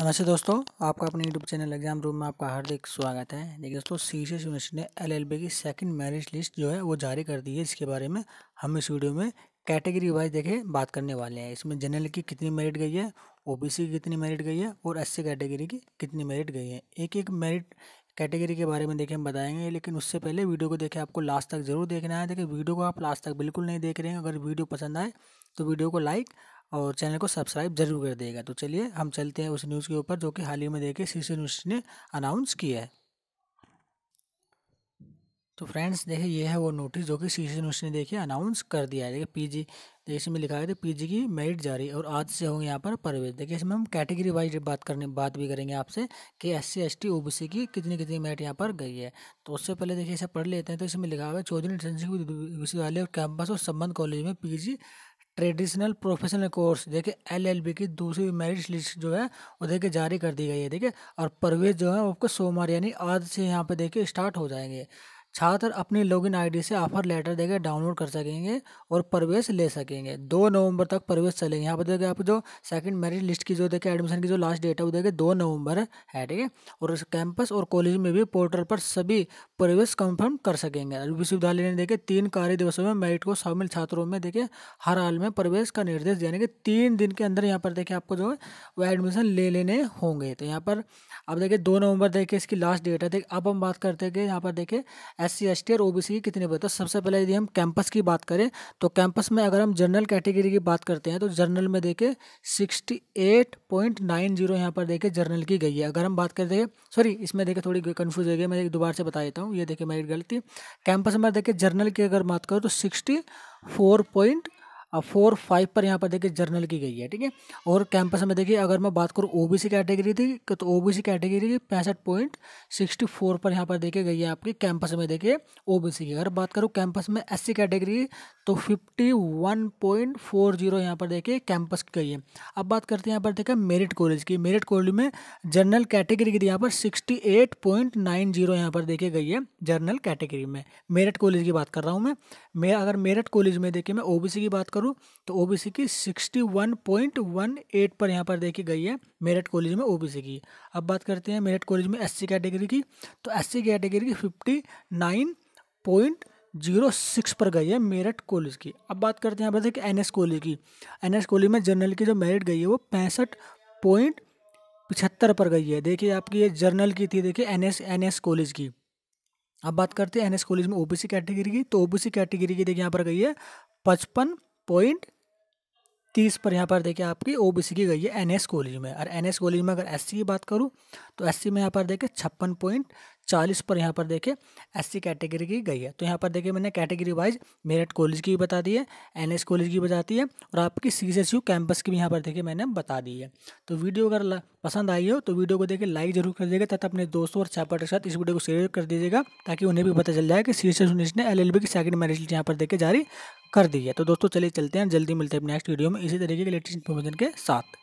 नमस्ते दोस्तों आपका अपने यूट्यूब चैनल एग्जाम रूम में आपका हार्दिक स्वागत है देखिए दोस्तों एस यूनिवर्सिटी ने एलएलबी की सेकंड मैरिज लिस्ट जो है वो जारी कर दी है इसके बारे में हम इस वीडियो में कैटेगरी वाइज देखे बात करने वाले हैं इसमें जनरल की कितनी मेरिट गई है सी की कितनी मेरिट गई है और सी कैटेगरी की कितनी मेरिट गई है एक एक मेरिट कैटेगरी के बारे में देखें हम बताएंगे लेकिन उससे पहले वीडियो को देखें आपको लास्ट तक जरूर देखना है देखिए वीडियो को आप लास्ट तक बिल्कुल नहीं देख रहे हैं अगर वीडियो पसंद आए तो वीडियो को लाइक और चैनल को सब्सक्राइब जरूर कर देगा तो चलिए हम चलते हैं उस न्यूज़ के ऊपर जो कि हाल ही में देखे सी न्यूज़ ने अनाउंस किया है तो फ्रेंड्स देखिए ये है वो नोटिस जो कि सी न्यूज़ ने देखिए अनाउंस कर दिया है देखिए पीजी देखिए इसमें लिखा है पीजी की मेरिट जारी और आज से होंगे यहाँ पर प्रवेश देखिए इसमें हम कैटेगरी वाइज बात करने बात भी करेंगे आपसे कि S C S T O B C की कितनी कितनी मेरिट यहाँ पर गई है तो उससे पहले देखिए इसे पढ़ लेते हैं तो इसमें लिखा हुआ है चौधरी विश्वविद्यालय और कैंपस और संबंध कॉलेज में P G traditional professional course देखिए एलएलबी की दूसरी मेरिट लिस्ट जो है वो देखिए जारी कर दी गई है देखिए और प्रवेश जो है आपको सोमवार यानी आज से यहाँ पे देखिए स्टार्ट हो जाएंगे छात्र अपनी लॉगिन आईडी से ऑफर लेटर देकर डाउनलोड कर सकेंगे और प्रवेश ले सकेंगे दो नवंबर तक प्रवेश चलेंगे यहाँ पर देखिए आप जो सेकंड मेरिट लिस्ट की जो देखिए एडमिशन की जो लास्ट डेट है वो देखिए दो नवंबर है ठीक है और कैंपस और कॉलेज में भी पोर्टल पर सभी प्रवेश कंफर्म कर सकेंगे विश्वविद्यालय ने देखे तीन कार्य दिवसों में मेरिट को शामिल छात्रों में देखिए हर हाल में प्रवेश का निर्देश यानी कि तीन दिन के अंदर यहाँ पर देखिए आपको जो है वो एडमिशन ले लेने होंगे तो यहाँ पर आप देखिए दो नवंबर देखिए इसकी लास्ट डेट है देखिए अब हम बात करते हैं कि यहाँ पर देखिए एस सी एस टी और ओ बी सी की कितनी बचत तो सबसे पहले यदि हम कैंपस की बात करें तो कैंपस में अगर हम जनरल कैटेगरी की बात करते हैं तो जनरल में देखें sixty eight point nine zero यहाँ पर देखें जर्नल की गई है अगर हम बात कर देखें सॉरी इसमें देखें थोड़ी कन्फ्यूज हो गई मैं दोबारा से बता देता हूँ ये देखें मेरी गलती कैंपस में देखें जर्नल की अगर बात करूँ तो सिक्सटी फोर पॉइंट अब फोर फाइव पर यहाँ पर देखिए जर्नल की गई है ठीक है और कैंपस में देखिए अगर मैं बात करूँ ओबीसी कैटेगरी थी तो ओबीसी कैटेगरी की पैंसठ पॉइंट सिक्सटी फोर पर यहाँ पर देखिए गई है आपकी कैंपस में देखिए ओबीसी की अगर बात करूँ कैंपस में एस कैटेगरी तो fifty one point four zero यहाँ पर देखिए कैंपस की गई है अब बात करते हैं यहाँ पर देखिए मेरिट कॉलेज की मेरिट कॉलेज में जर्नल कैटेगरी की यहाँ पर sixty eight point nine zero यहाँ पर देखे गई है जर्नल कैटेगरी में मेरिट कॉलेज की बात कर रहा हूँ मैं मैं अगर मेरिट कॉलेज में देखिए मैं ओ की बात करूँ करूँ तो ओबीसी की sixty one point one eight पर यहाँ पर देखी गई है मेरठ कॉलेज में ओबीसी की अब बात करते हैं मेरठ कॉलेज में एससी कैटेगरी की तो एससी कैटेगरी की fifty nine point zero six पर गई है मेरठ कॉलेज की अब बात करते हैं यहाँ पर देखिए एन एस कॉलेज की एन एस कॉलेज में जनरल की जो मेरिट गई है वो पैंसठ पॉइंट पिछहत्तर पर गई है देखिए आपकी ये जर्नल की थी देखिए N S N S college की अब बात करते हैं एन एस कॉलेज में ओबीसी कैटेगरी की तो ओबीसी कैटेगरी की देखिए यहाँ पर गई है पचपन पॉइंट तीस पर यहाँ पर देखिए आपकी ओ बी सी की गई है एन एस कॉलेज में और एन एस कॉलेज में अगर एस सी की बात करूँ तो एस सी में यहाँ पर देखिए छप्पन पॉइंट चालीस पर यहाँ पर देखिए एस सी कैटेगरी की गई है तो यहाँ पर देखिए मैंने कैटेगरी वाइज मेरठ कॉलेज की भी बता दी है एन एस कॉलेज की बताती है और आपकी सी एस यू कैंपस की भी यहाँ पर देखिए मैंने बता दी है तो वीडियो अगर पसंद आई हो तो वीडियो को देखिए लाइक जरूर कर दीजिएगा तथा अपने दोस्तों और छापा के साथ इस वीडियो को शेयर कर दीजिएगा ताकि उन्हें भी पता चल जाए कि सी एस यू ने एल एल बी की सेकंड मैरिज यहाँ पर देखिए जारी कर दी है तो दोस्तों चलिए चलते हैं जल्दी मिलते हैं नेक्स्ट वीडियो में इसी तरीके के लेटेस्ट इन्फॉर्मेशन के साथ